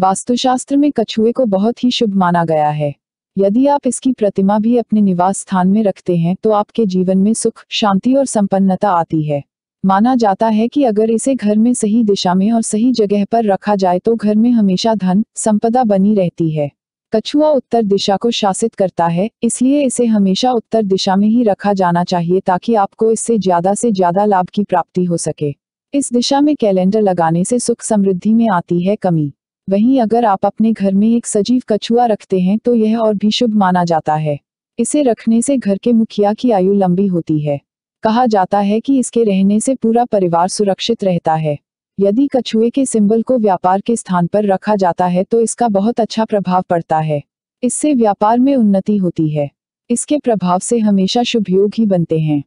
वास्तुशास्त्र में कछुए को बहुत ही शुभ माना गया है यदि आप इसकी प्रतिमा भी अपने निवास स्थान में रखते हैं तो आपके जीवन में सुख शांति और संपन्नता आती है माना जाता है कि अगर इसे घर में सही दिशा में और सही जगह पर रखा जाए तो घर में हमेशा धन संपदा बनी रहती है कछुआ उत्तर दिशा को शासित करता है इसलिए इसे हमेशा उत्तर दिशा में ही रखा जाना चाहिए ताकि आपको इससे ज्यादा से ज्यादा लाभ की प्राप्ति हो सके इस दिशा में कैलेंडर लगाने से सुख समृद्धि में आती है कमी वहीं अगर आप अपने घर में एक सजीव कछुआ रखते हैं तो यह और भी शुभ माना जाता है इसे रखने से घर के मुखिया की आयु लंबी होती है कहा जाता है कि इसके रहने से पूरा परिवार सुरक्षित रहता है यदि कछुए के सिंबल को व्यापार के स्थान पर रखा जाता है तो इसका बहुत अच्छा प्रभाव पड़ता है इससे व्यापार में उन्नति होती है इसके प्रभाव से हमेशा शुभ योग ही बनते हैं